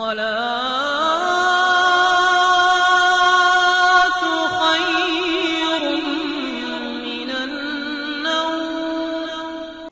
الصلاة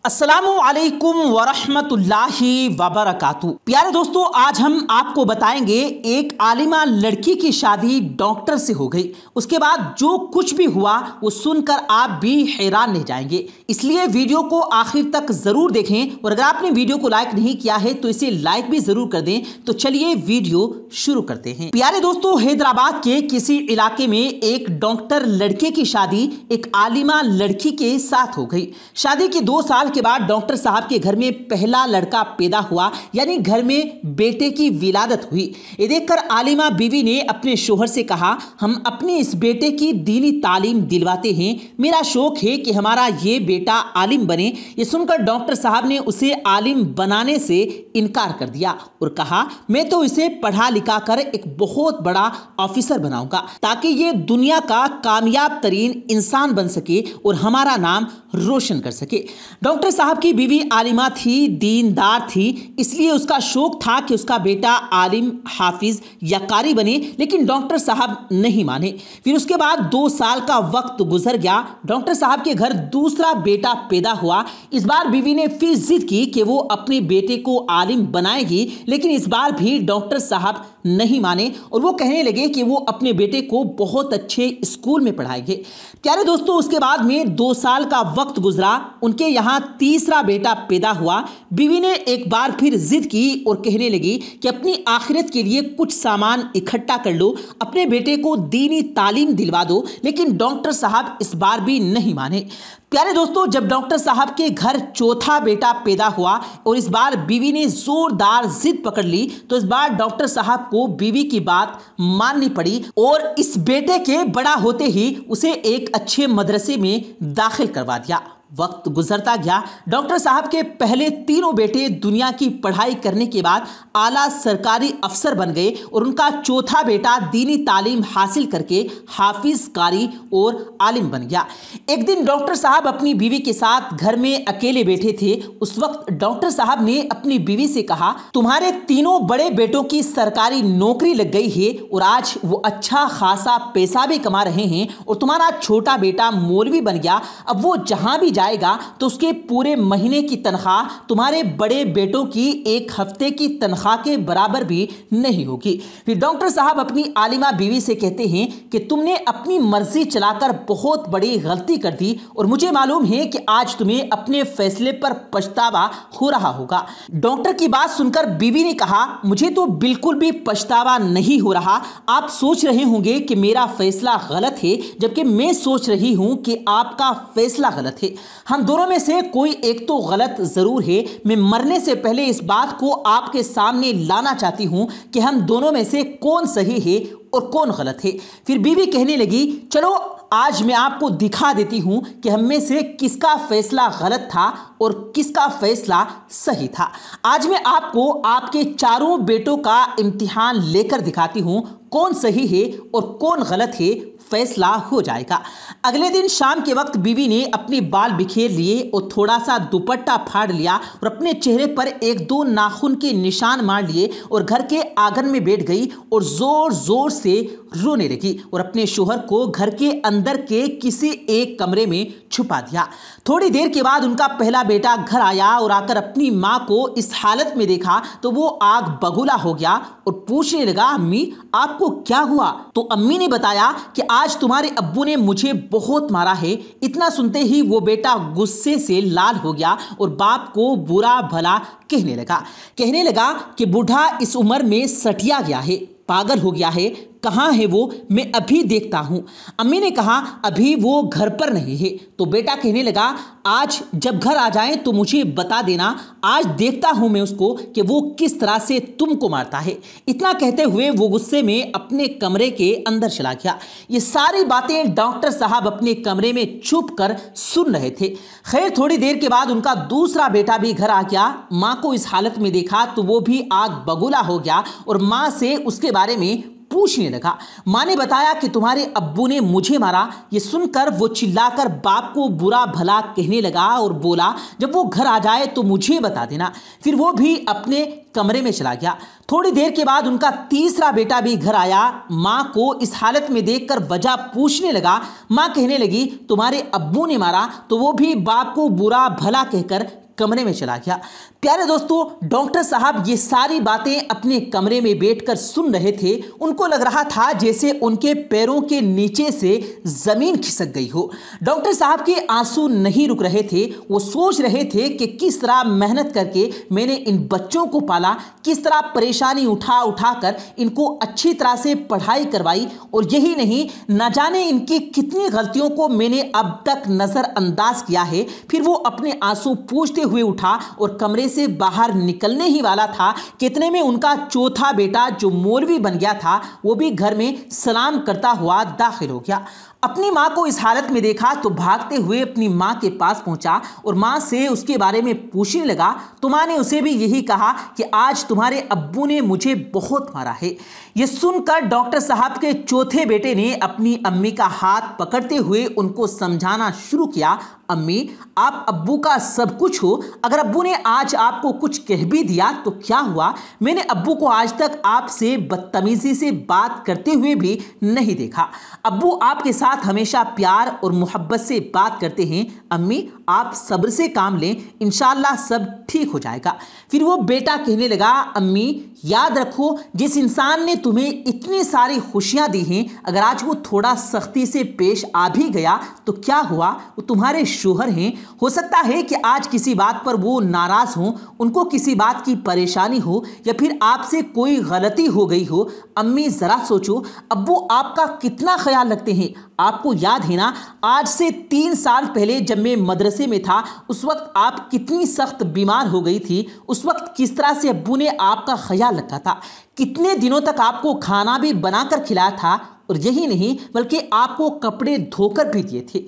असलकम वरहमतुल्लाहि वबरकातु प्यारे दोस्तों आज हम आपको बताएंगे एक आलिमा लड़की की शादी डॉक्टर से हो गई उसके बाद जो कुछ भी हुआ वो सुनकर आप भी हैरान रह जाएंगे इसलिए वीडियो को आखिर तक ज़रूर देखें और अगर आपने वीडियो को लाइक नहीं किया है तो इसे लाइक भी ज़रूर कर दें तो चलिए वीडियो शुरू करते हैं प्यारे दोस्तों हैदराबाद के किसी इलाके में एक डॉक्टर लड़के की शादी एक आलिमा लड़की के साथ हो गई शादी के दो साल के बाद डॉक्टर साहब के घर में पहला लड़का पैदा हुआ यानी घर में बेटे की विलादत हुई ये देखकर आलिमा बीवी ने अपने शोहर से कहा हम अपने इस बेटे की दीनी तालीम दिलवाते हैं मेरा शौक है कि हमारा ये बेटा आलिम बने ये सुनकर डॉक्टर साहब ने उसे आलिम बनाने से इनकार कर दिया और कहा मैं तो इसे पढ़ा लिखा कर एक बहुत बड़ा ऑफिसर बनाऊंगा ताकि ये दुनिया का कामयाब तरीन इंसान बन सके और हमारा नाम रोशन कर सके डॉक्टर डॉक्टर साहब की बीवी आलिमा थी दीनदार थी इसलिए उसका शौक था कि उसका बेटा आलिम हाफिज या कारी बने लेकिन डॉक्टर साहब नहीं माने फिर उसके बाद दो साल का वक्त गुजर गया डॉक्टर साहब के घर दूसरा बेटा पैदा हुआ इस बार बीवी ने फिर जिद की कि वो अपने बेटे को आलिम बनाएगी लेकिन इस बार भी डॉक्टर साहब नहीं माने और वो कहने लगे कि वो अपने बेटे को बहुत अच्छे स्कूल में पढ़ाएंगे प्यारे दोस्तों उसके बाद में दो साल का वक्त गुजरा उनके यहाँ तीसरा बेटा पैदा हुआ बीवी ने एक बार फिर जिद की और कहने लगी कि अपनी आखिरत के लिए कुछ सामान इकट्ठा कर लो अपने बेटे को दीनी तालीम दिलवा दो लेकिन डॉक्टर साहब इस बार भी नहीं माने प्यारे दोस्तों जब डॉक्टर साहब के घर चौथा बेटा पैदा हुआ और इस बार बीवी ने जोरदार जिद पकड़ ली तो इस बार डॉक्टर साहब को बीवी की बात माननी पड़ी और इस बेटे के बड़ा होते ही उसे एक अच्छे मदरसे में दाखिल करवा दिया वक्त गुजरता गया डॉक्टर साहब के पहले तीनों बेटे दुनिया की पढ़ाई करने के बाद आला सरकारी अफसर बन गए और उनका चौथा बेटा दीनी तालीम हासिल करके हाफिज कारी और आलिम बन गया एक दिन डॉक्टर साहब अपनी बीवी के साथ घर में अकेले बैठे थे उस वक्त डॉक्टर साहब ने अपनी बीवी से कहा तुम्हारे तीनों बड़े बेटों की सरकारी नौकरी लग गई है और आज वो अच्छा खासा पैसा भी कमा रहे हैं और तुम्हारा छोटा बेटा मौलवी बन गया अब वो जहां भी जाएगा तो उसके पूरे महीने की तनख्वाह तुम्हारे बड़े बेटों की एक हफ्ते की तनख्वाह के बराबर भी नहीं होगी फिर डॉक्टर साहब अपनी आलिमा बीवी से कहते हैं कि तुमने अपनी मर्जी चलाकर बहुत बड़ी गलती कर दी और मुझे मालूम है कि आज तुम्हें अपने फैसले पर पछतावा हो रहा होगा डॉक्टर की बात सुनकर बीवी ने कहा मुझे तो बिल्कुल भी पछतावा नहीं हो रहा आप सोच रहे होंगे कि मेरा फैसला गलत है जबकि मैं सोच रही हूं कि आपका फैसला गलत है हम दोनों में से कोई एक तो गलत ज़रूर है मैं मरने से पहले इस बात को आपके सामने लाना चाहती हूँ कि हम दोनों में से कौन सही है और कौन गलत है फिर बीवी कहने लगी चलो आज मैं आपको दिखा देती हूं कि हम में से किसका फैसला गलत था और किसका फैसला सही था आज मैं आपको आपके चारों बेटों का इम्तिहान लेकर दिखाती हूं कौन सही है और कौन गलत है फैसला हो जाएगा अगले दिन शाम के वक्त बीवी ने अपने बाल बिखेर लिए और थोड़ा सा दुपट्टा फाड़ लिया और अपने चेहरे पर एक दो नाखून के निशान मार लिए और घर के आंगन में बैठ गई और जोर जोर से रोने लगी और अपने शोहर को घर के अंदर के किसी एक कमरे में छुपा दिया थोड़ी देर के बाद उनका पहला बेटा घर आया और आकर अपनी माँ को इस हालत में देखा तो वो आग बगुला हो गया और पूछने लगा अम्मी आपको क्या हुआ तो अम्मी ने बताया कि आज तुम्हारे अब्बू ने मुझे बहुत मारा है इतना सुनते ही वो बेटा गुस्से से लाल हो गया और बाप को बुरा भला कहने लगा कहने लगा कि बूढ़ा इस उम्र में सटिया गया है पागल हो गया है कहाँ है वो मैं अभी देखता हूँ अम्मी ने कहा अभी वो घर पर नहीं है तो बेटा कहने लगा आज जब घर आ जाए तो मुझे बता देना आज देखता हूँ मैं उसको कि वो किस तरह से तुमको मारता है इतना कहते हुए वो गुस्से में अपने कमरे के अंदर चला गया ये सारी बातें डॉक्टर साहब अपने कमरे में छुप कर सुन रहे थे खैर थोड़ी देर के बाद उनका दूसरा बेटा भी घर आ गया माँ को इस हालत में देखा तो वो भी आग बगुला हो गया और माँ से उसके बारे में पूछने लगा माँ ने बताया कि तुम्हारे अब्बू ने मुझे मारा ये सुनकर वो चिल्लाकर बाप को बुरा भला कहने लगा और बोला जब वो घर आ जाए तो मुझे बता देना फिर वो भी अपने कमरे में चला गया थोड़ी देर के बाद उनका तीसरा बेटा भी घर आया माँ को इस हालत में देखकर वजह पूछने लगा माँ कहने लगी तुम्हारे अब्बू ने मारा तो वो भी बाप को बुरा भला कहकर कमरे में चला गया प्यारे दोस्तों डॉक्टर साहब ये सारी बातें अपने कमरे में बैठकर सुन रहे थे उनको लग रहा था जैसे उनके पैरों के नीचे से ज़मीन खिसक गई हो डॉक्टर साहब के आंसू नहीं रुक रहे थे वो सोच रहे थे कि किस तरह मेहनत करके मैंने इन बच्चों को पाला किस तरह परेशानी उठा उठा कर इनको अच्छी तरह से पढ़ाई करवाई और यही नहीं ना जाने इनकी कितनी गलतियों को मैंने अब तक नज़रअंदाज किया है फिर वो अपने आंसू पूछते हुए उठा और कमरे से बाहर निकलने ही वाला था कितने में उनका चौथा बेटा जो मोरवी बन गया था वो भी घर में सलाम करता हुआ दाखिल हो गया अपनी माँ को इस हालत में देखा तो भागते हुए अपनी माँ के पास पहुंचा और माँ से उसके बारे में पूछने लगा तो माँ ने उसे भी यही कहा कि आज तुम्हारे अब्बू ने मुझे बहुत मारा है यह सुनकर डॉक्टर साहब के चौथे बेटे ने अपनी अम्मी का हाथ पकड़ते हुए उनको समझाना शुरू किया अम्मी आप अब्बू का सब कुछ हो अगर अब्बू ने आज आपको कुछ कह भी दिया तो क्या हुआ मैंने अब्बू को आज तक आपसे बदतमीज़ी से बात करते हुए भी नहीं देखा अब्बू आपके साथ हमेशा प्यार और मोहब्बत से बात करते हैं अम्मी आप सब्र से काम लें इन सब ठीक हो जाएगा फिर वो बेटा कहने लगा अम्मी याद रखो जिस इंसान ने तुम्हें इतनी सारी खुशियाँ दी हैं अगर आज वो थोड़ा सख्ती से पेश आ भी गया तो क्या हुआ वो तुम्हारे शोहर हैं हो सकता है कि आज किसी बात पर वो नाराज़ हों उनको किसी बात की परेशानी हो या फिर आपसे कोई गलती हो गई हो अम्मी ज़रा सोचो अब वो आपका कितना ख्याल रखते हैं आपको याद है ना आज से तीन साल पहले जब मैं मदरसे में था उस वक्त आप कितनी सख्त बीमार हो गई थी उस वक्त किस तरह से अबू ने आपका ख्याल रखा था कितने दिनों तक आपको खाना भी बनाकर खिलाया था और यही नहीं बल्कि आपको कपड़े धोकर भी दिए थे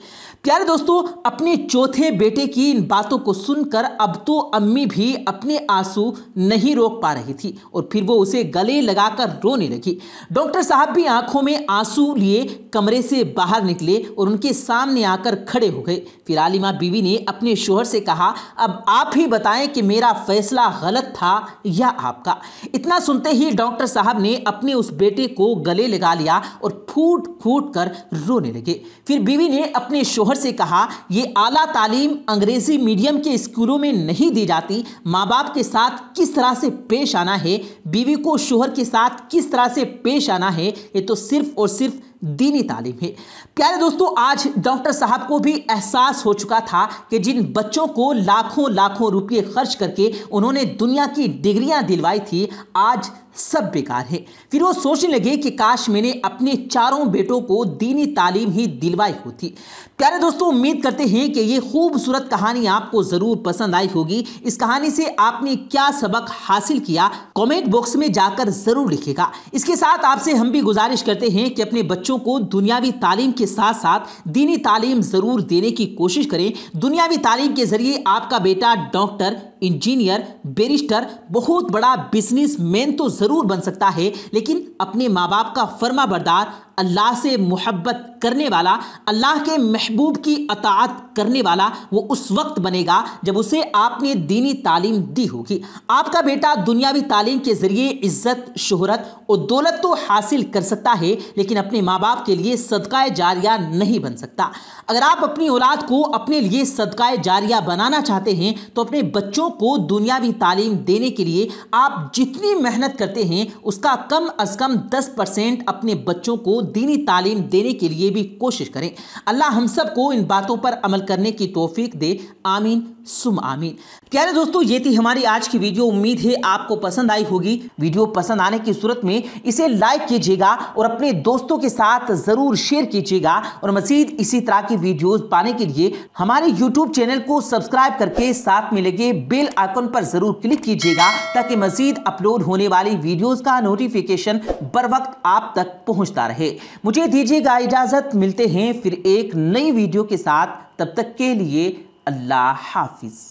प्यारे दोस्तों अपने चौथे बेटे की इन बातों को सुनकर अब तो अम्मी भी अपने आंसू नहीं रोक पा रही थी और फिर वो उसे गले लगाकर रोने लगी डॉक्टर साहब भी आंखों में आंसू लिए कमरे से बाहर निकले और उनके सामने आकर खड़े हो गए फिर आलिमा बीवी ने अपने शोहर से कहा अब आप ही बताएं कि मेरा फैसला गलत था या आपका इतना सुनते ही डॉक्टर साहब ने अपने उस बेटे को गले लगा लिया और और फूट फूट कर रोने लगे फिर बीवी ने अपने शोहर से कहा ये आला तालीम अंग्रेज़ी मीडियम के स्कूलों में नहीं दी जाती माँ बाप के साथ किस तरह से पेश आना है बीवी को शोहर के साथ किस तरह से पेश आना है ये तो सिर्फ और सिर्फ दीनी तालीम है प्यारे दोस्तों आज डॉक्टर साहब को भी एहसास हो चुका था कि जिन बच्चों को लाखों लाखों रुपये खर्च करके उन्होंने दुनिया की डिग्रियां दिलवाई थी आज सब बेकार है फिर वो सोचने लगे कि काश मैंने अपने चारों बेटों को दीनी तालीम ही दिलवाई होती प्यारे दोस्तों उम्मीद करते हैं कि ये खूबसूरत कहानी आपको ज़रूर पसंद आई होगी इस कहानी से आपने क्या सबक हासिल किया कमेंट बॉक्स में जाकर ज़रूर लिखेगा इसके साथ आपसे हम भी गुजारिश करते हैं कि अपने बच्चों को दुनियावी तालीम के साथ साथ दीनी तालीम ज़रूर देने की कोशिश करें दुनियावी तालीम के ज़रिए आपका बेटा डॉक्टर इंजीनियर बेरिस्टर बहुत बड़ा बिजनेस तो ज़रूर ज़रूर बन सकता है लेकिन अपने माँ बाप का फर्मा बरदार अल्लाह से मोहब्बत करने वाला अल्लाह के महबूब की अतात करने वाला वो उस वक्त बनेगा जब उसे आपने दीनी तालीम दी होगी आपका बेटा दुनियावी तालीम के ज़रिए इज्जत शहरत और दौलत तो हासिल कर सकता है लेकिन अपने माँ बाप के लिए सदका जारिया नहीं बन सकता अगर आप अपनी औलाद को अपने लिए सदका जारिया बनाना चाहते हैं तो अपने बच्चों को दुनियावी तालीम देने के लिए आप जितनी मेहनत करते हैं उसका कम अज़ कम दस परसेंट अपने बच्चों को दीनी तालीम देने के लिए भी कोशिश करें अल्लाह हम सबको इन बातों पर अमल करने की तोफीक दे आमीन सुम आमीन प्यारे दोस्तों ये थी हमारी आज की वीडियो उम्मीद है आपको पसंद आई होगी वीडियो पसंद आने की सूरत में इसे लाइक कीजिएगा और अपने दोस्तों के साथ ज़रूर शेयर कीजिएगा और मज़ीद इसी तरह की वीडियो पाने के लिए हमारे यूट्यूब चैनल को सब्सक्राइब करके साथ में लगे बेल आइकन पर ज़रूर क्लिक कीजिएगा ताकि मज़ीद अपलोड होने वाली वीडियोज़ का नोटिफिकेशन बर वक्त आप तक पहुँचता रहे मुझे दीजिएगा इजाज़त मिलते हैं फिर एक नई वीडियो के साथ तब तक के लिए अल्लाह हाफिज़